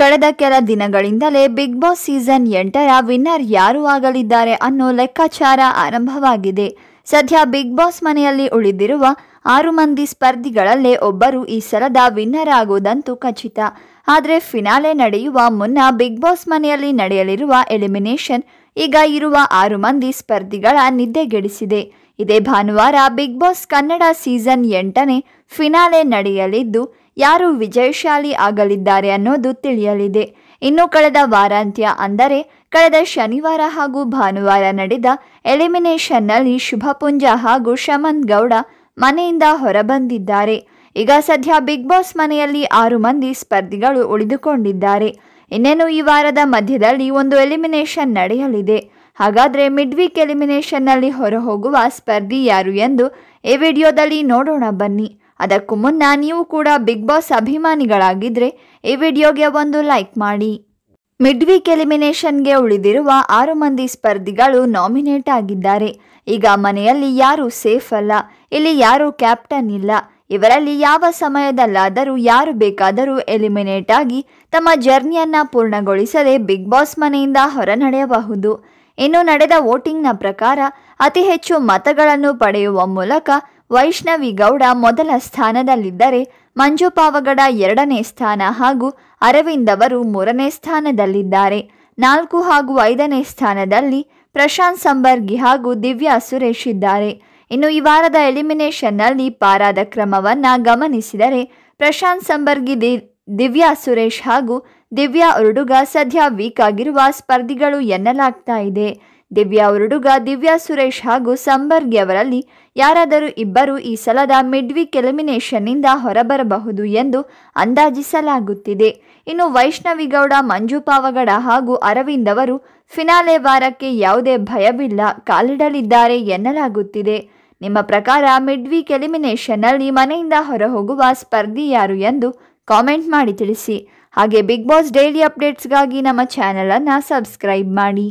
ಕಳೆದ ಕೆಲ ದಿನಗಳಿಂದಲೇ ಬಿಗ್ ಬಾಸ್ ಸೀಸನ್ ಎಂಟರ ವಿನ್ನರ್ ಯಾರು ಆಗಲಿದ್ದಾರೆ ಅನ್ನೋ ಲೆಕ್ಕಾಚಾರ ಆರಂಭವಾಗಿದೆ ಸದ್ಯ ಬಿಗ್ ಬಾಸ್ ಮನೆಯಲ್ಲಿ ಉಳಿದಿರುವ ಆರು ಮಂದಿ ಸ್ಪರ್ಧಿಗಳಲ್ಲೇ ಒಬ್ಬರು ಈ ಸಲದ ವಿನ್ನರ್ ಆಗುವುದಂತೂ ಖಚಿತ ಆದರೆ ಫಿನಾಲೆ ನಡೆಯುವ ಮುನ್ನ ಬಿಗ್ ಬಾಸ್ ಮನೆಯಲ್ಲಿ ನಡೆಯಲಿರುವ ಎಲಿಮಿನೇಷನ್ ಈಗ ಇರುವ ಆರು ಮಂದಿ ಸ್ಪರ್ಧಿಗಳ ನಿದ್ದೆಗೆಡಿಸಿದೆ ಇದೇ ಭಾನುವಾರ ಬಿಗ್ ಬಾಸ್ ಕನ್ನಡ ಸೀಸನ್ ಎಂಟನೇ ಫಿನಾಲೆ ನಡೆಯಲಿದ್ದು ಯಾರು ವಿಜಯಶಾಲಿ ಆಗಲಿದ್ದಾರೆ ಅನ್ನೋದು ತಿಳಿಯಲಿದೆ ಇನ್ನು ಕಳೆದ ವಾರಾಂತ್ಯ ಅಂದರೆ ಕಳೆದ ಶನಿವಾರ ಹಾಗೂ ಭಾನುವಾರ ನಡೆದ ಎಲಿಮಿನೇಷನ್ನಲ್ಲಿ ಶುಭಪುಂಜ ಹಾಗೂ ಶಮನ್ ಗೌಡ ಮನೆಯಿಂದ ಹೊರಬಂದಿದ್ದಾರೆ ಈಗ ಸದ್ಯ ಬಿಗ್ ಬಾಸ್ ಮನೆಯಲ್ಲಿ ಆರು ಮಂದಿ ಸ್ಪರ್ಧಿಗಳು ಉಳಿದುಕೊಂಡಿದ್ದಾರೆ ಇನ್ನೇನು ಈ ವಾರದ ಮಧ್ಯದಲ್ಲಿ ಒಂದು ಎಲಿಮಿನೇಷನ್ ನಡೆಯಲಿದೆ ಹಾಗಾದರೆ ಮಿಡ್ ವೀಕ್ ಎಲಿಮಿನೇಷನ್ನಲ್ಲಿ ಹೊರಹೋಗುವ ಸ್ಪರ್ಧಿ ಯಾರು ಎಂದು ಈ ವಿಡಿಯೋದಲ್ಲಿ ನೋಡೋಣ ಬನ್ನಿ ಅದಕ್ಕೂ ಮುನ್ನ ನೀವು ಕೂಡ ಬಿಗ್ ಬಾಸ್ ಅಭಿಮಾನಿಗಳಾಗಿದ್ದರೆ ಈ ವಿಡಿಯೋಗೆ ಒಂದು ಲೈಕ್ ಮಾಡಿ ಮಿಡ್ ವೀಕ್ ಎಲಿಮಿನೇಷನ್ಗೆ ಉಳಿದಿರುವ ಆರು ಮಂದಿ ಸ್ಪರ್ಧಿಗಳು ನಾಮಿನೇಟ್ ಆಗಿದ್ದಾರೆ ಈಗ ಮನೆಯಲ್ಲಿ ಯಾರೂ ಸೇಫ್ ಅಲ್ಲ ಇಲ್ಲಿ ಯಾರೂ ಕ್ಯಾಪ್ಟನ್ ಇಲ್ಲ ಇವರಲ್ಲಿ ಯಾವ ಸಮಯದಲ್ಲಾದರೂ ಯಾರು ಬೇಕಾದರೂ ಎಲಿಮಿನೇಟ್ ಆಗಿ ತಮ್ಮ ಜರ್ನಿಯನ್ನ ಪೂರ್ಣಗೊಳಿಸದೆ ಬಿಗ್ ಬಾಸ್ ಮನೆಯಿಂದ ಹೊರನಡೆಯಬಹುದು ಇನ್ನು ನಡೆದ ವೋಟಿಂಗ್ನ ಪ್ರಕಾರ ಅತಿ ಹೆಚ್ಚು ಮತಗಳನ್ನು ಪಡೆಯುವ ಮೂಲಕ ವೈಷ್ಣವಿ ಗೌಡ ಮೊದಲ ಸ್ಥಾನದಲ್ಲಿದ್ದರೆ ಮಂಜು ಪಾವಗಡ ಎರಡನೇ ಸ್ಥಾನ ಹಾಗೂ ಅರವಿಂದ್ ಅವರು ಮೂರನೇ ಸ್ಥಾನದಲ್ಲಿದ್ದಾರೆ ನಾಲ್ಕು ಹಾಗೂ ಐದನೇ ಸ್ಥಾನದಲ್ಲಿ ಪ್ರಶಾಂತ್ ಸಂಬರ್ಗಿ ಹಾಗೂ ದಿವ್ಯಾ ಸುರೇಶ್ ಇದ್ದಾರೆ ಇನ್ನು ಈ ವಾರದ ಎಲಿಮಿನೇಷನ್ನಲ್ಲಿ ಪಾರಾದ ಕ್ರಮವನ್ನು ಗಮನಿಸಿದರೆ ಪ್ರಶಾಂತ್ ಸಂಬರ್ಗಿ ದಿ ದಿವ್ಯಾ ಸುರೇಶ್ ಹಾಗೂ ದಿವ್ಯಾ ಉರುಡುಗ ಸದ್ಯ ವೀಕ್ ಆಗಿರುವ ಸ್ಪರ್ಧಿಗಳು ಎನ್ನಲಾಗ್ತಾ ಇದೆ ದಿವ್ಯಾ ಉರುಡುಗ ದಿವ್ಯಾ ಸುರೇಶ್ ಹಾಗೂ ಸಂಬರ್ಗಿ ಅವರಲ್ಲಿ ಯಾರಾದರೂ ಇಬ್ಬರು ಈ ಸಲದ ಮಿಡ್ವೀಕ್ ಎಲಿಮಿನೇಷನ್ನಿಂದ ಹೊರಬರಬಹುದು ಎಂದು ಅಂದಾಜಿಸಲಾಗುತ್ತಿದೆ ಇನ್ನು ವೈಷ್ಣವಿಗೌಡ ಮಂಜು ಪಾವಗಡ ಹಾಗೂ ಅರವಿಂದ್ ಅವರು ಫಿನಾಲೆ ವಾರಕ್ಕೆ ಯಾವುದೇ ಭಯವಿಲ್ಲ ಕಾಲಿಡಲಿದ್ದಾರೆ ಎನ್ನಲಾಗುತ್ತಿದೆ ನಿಮ್ಮ ಪ್ರಕಾರ ಮಿಡ್ವೀಕ್ ಎಲಿಮಿನೇಷನ್ನಲ್ಲಿ ಮನೆಯಿಂದ ಹೊರಹೋಗುವ ಸ್ಪರ್ಧಿ ಯಾರು ಎಂದು ಕಾಮೆಂಟ್ ಮಾಡಿ ತಿಳಿಸಿ ಹಾಗೆ ಬಿಗ್ ಬಾಸ್ ಡೈಲಿ ಅಪ್ಡೇಟ್ಸ್ಗಾಗಿ ನಮ್ಮ ಚಾನಲನ್ನು ಸಬ್ಸ್ಕ್ರೈಬ್ ಮಾಡಿ